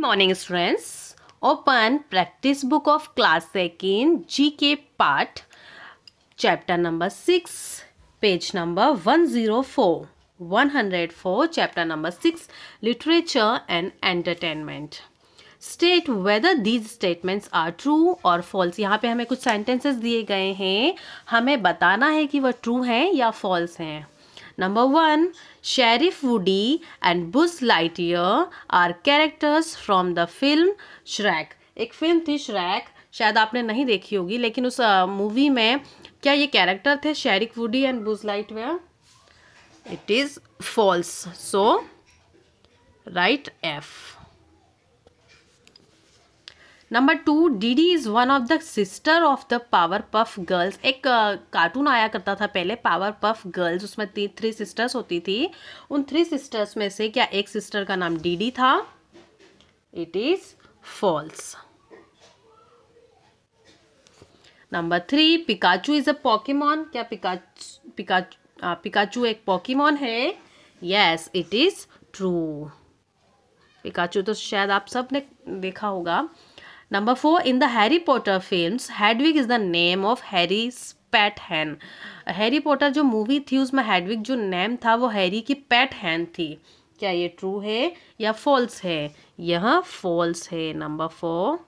morning students open practice book of class second G K part chapter number six page number one zero four one hundred four chapter number six literature and entertainment state whether these statements are true और false यहाँ पे हमें कुछ sentences दिए गए हैं हमें बताना है कि वह ट्रू हैं या फॉल्स हैं number one Sheriff Woody and Buzz Lightyear are characters from the film Shrek एक फिल्म थी श्रैक शायद आपने नहीं देखी होगी लेकिन उस मूवी में क्या ये कैरेक्टर थे sheriff Woody and Buzz Lightyear it is false so right F number two Dee Dee is one of the sister of the Powerpuff Girls एक कार्टून uh, आया करता था पहले पावर पफ गर्ल्स उसमें three sisters होती थी उन three sisters में से क्या एक सिस्टर का नाम डीडी था it is false number three Pikachu is a Pokemon क्या पिकाच पिकाचू पिकाचू एक पॉकीमॉन है yes it is true Pikachu तो शायद आप सब ने देखा होगा number four in the Harry Potter films, Hedwig is the name of Harry's pet hen Harry Potter जो मूवी थी उसमें हैडविक जो नेम था वो हैरी की पैट हैन थी क्या ये ट्रू है या फॉल्स है यह फॉल्स है number four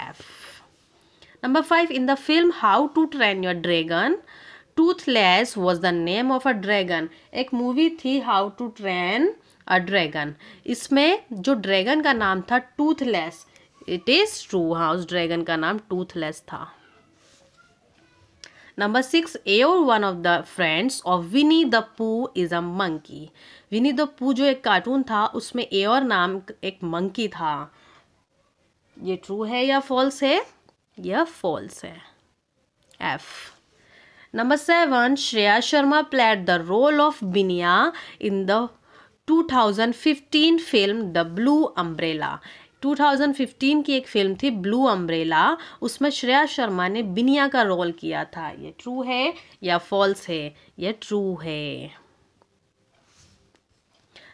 F number five in the film How to Train Your Dragon Toothless was the name of a dragon एक मूवी थी how to train a dragon इसमें जो ड्रैगन का नाम था टूथलेस इट इज ट्रू हाँ उस dragon का नाम टूथलेस था नंबर सिक्स और one of the friends of Winnie the Pooh is a monkey Winnie the Pooh जो एक कार्टून था उसमें ए और नाम एक मंकी था ये ट्रू है या फॉल्स है यह फॉल्स है F number seven Shreya Sharma played the role of Binya in the 2015 film the Blue Umbrella 2015 की एक फिल्म थी ब्लू अम्ब्रेला उसमें श्रेया शर्मा ने बिनिया का रोल किया था ये ट्रू है या फॉल्स है ये ट्रू है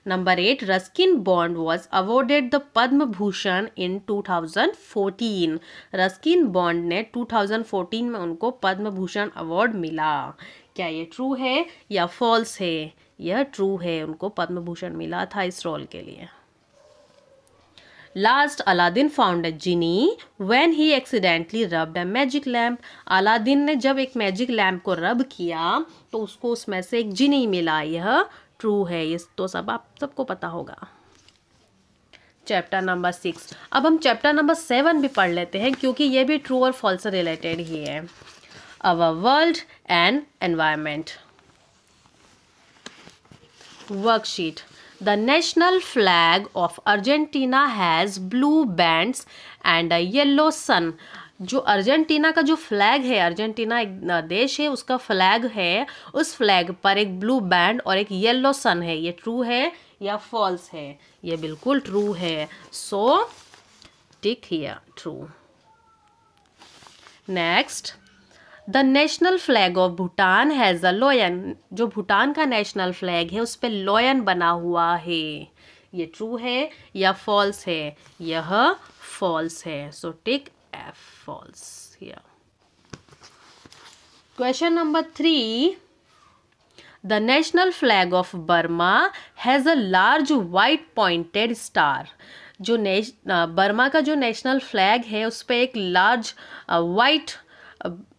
number eight Ruskin Bond was awarded the Padma Bhushan in 2014 Ruskin Bond ने 2014 में उनको पद्म भूषण अवार्ड मिला क्या ये ट्रू है या फॉल्स है यह ट्रू है उनको पद्म भूषण मिला था इस रोल के लिए last Aladdin found a genie when he accidentally rubbed a magic lamp Aladdin ने जब एक मैजिक लैम्प को रब किया तो उसको उसमें से एक जिनी मिला यह ट्रू है ये तो सब आप सबको पता होगा चैप्टर नंबर सिक्स अब हम चैप्टर नंबर सेवन भी पढ़ लेते हैं क्योंकि ये भी ट्रू और फॉल्स से रिलेटेड ही है our world and environment worksheet the national flag of Argentina has blue bands and a yellow sun जो अर्जेंटीना का जो फ्लैग है अर्जेंटीना एक देश है उसका फ्लैग है उस फ्लैग पर एक ब्लू बैंड और एक येलो सन है ये ट्रू है या फॉल्स है ये बिल्कुल ट्रू है so tick true next the national flag of Bhutan has a lion जो भूटान का नेशनल फ्लैग है उस पर लोयन बना हुआ है ये ट्रू है या फॉल्स है यह फॉल्स है so tick F false question number three the national flag of Burma has a large white pointed star जो नेश बर्मा का जो नेशनल फ्लैग है उस पर एक लार्ज व्हाइट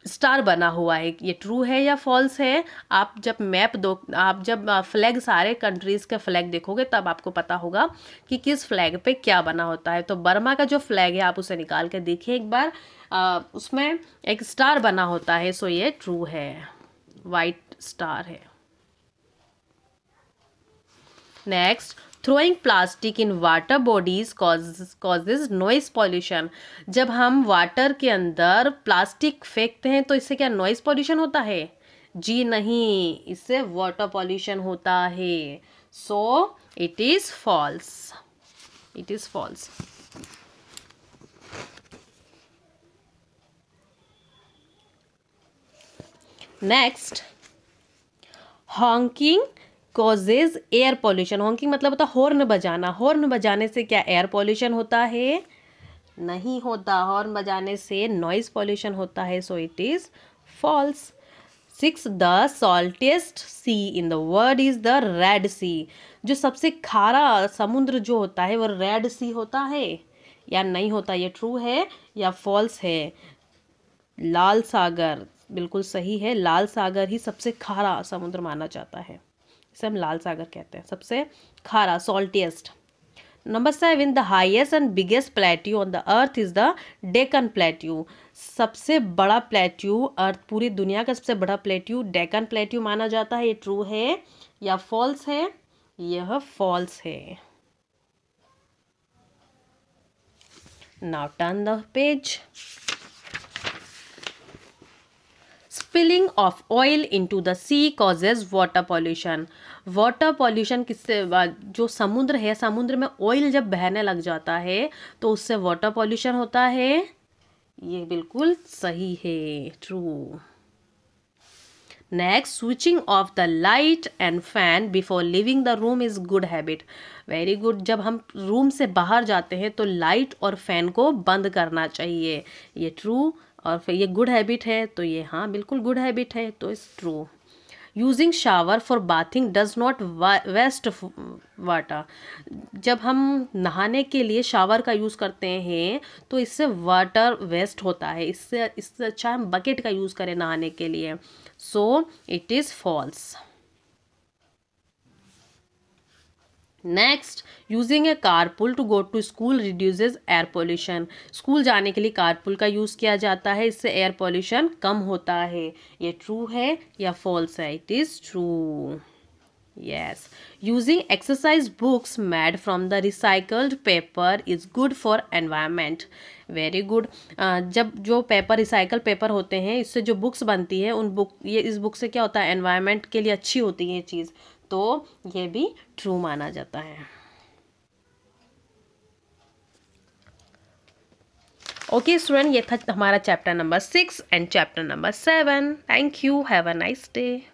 स्टार बना हुआ है ये ट्रू है या फॉल्स है आप जब मैप दो आप जब फ्लैग सारे कंट्रीज़ के फ्लैग देखोगे तब आपको पता होगा कि किस फ्लैग पे क्या बना होता है तो बर्मा का जो फ्लैग है आप उसे निकाल के देखिए एक बार आ, उसमें एक स्टार बना होता है सो ये ट्रू है वाइट स्टार है next throwing plastic in water bodies causes noise pollution जब हम वाटर के अंदर प्लास्टिक फेंकते हैं तो इससे क्या नॉइस पॉल्यूशन होता है जी नहीं इससे वाटर पॉल्यूशन होता है so it is false it is false next honking causes air pollution honking मतलब होता है हॉर्न बजाना हॉर्न बजाने से क्या एयर पॉल्यूशन होता है नहीं होता हॉर्न बजाने से नॉइज़ पॉल्यूशन होता है so it is false six the saltest sea in the world is the Red Sea जो सबसे खारा समुद्र जो होता है वो रेड सी होता है या नहीं होता ये ट्रू है या फॉल्स है लाल सागर बिल्कुल सही है लाल सागर ही सबसे खारा समुद्र माना जाता है इसे हम लाल सागर कहते हैं सबसे खारा saltiest number seven the highest and biggest plateau on the earth is the Deccan plateau सबसे बड़ा प्लेट्यू अर्थ पूरी दुनिया का सबसे बड़ा प्लेट्यू डेकन प्लेट्यू माना जाता है ये ट्रू है या फॉल्स है यह फॉल्स है now turn the page of oil into the sea causes water pollution water pollution किससे जो समुद्र है समुद्र में ऑयल जब बहने लग जाता है तो उससे वाटर पॉल्यूशन होता है ये बिल्कुल सही है true next switching off the light and fan before leaving the room is good habit very good जब हम रूम से बाहर जाते हैं तो लाइट और फैन को बंद करना चाहिए ये ट्रू और फिर ये गुड हैबिट है तो ये हाँ बिल्कुल गुड हैबिट है तो is true using shower for bathing does not waste water जब हम नहाने के लिए शावर का यूज़ करते हैं तो इससे वाटर वेस्ट होता है इससे इससे अच्छा हम बकेट का यूज़ करें नहाने के लिए so it is false next using a carpool to go to school reduce air pollution school जाने के लिए कारपुल का यूज़ किया जाता है इससे एयर पोल्यूशन कम होता है ये ट्रू है या फॉल्स है it is true yes using exercise books made from the recycled paper is good for environment very good जब जो पेपर रिसाइकल पेपर होते हैं इससे जो बुक्स बनती है उन बुक ये इस बुक से क्या होता है एनवायरमेंट के लिए अच्छी होती है ये चीज़ तो ये भी ट्रू माना जाता है ओके स्टूडेंट ये था हमारा chapter number six and chapter number seven thank you have a nice day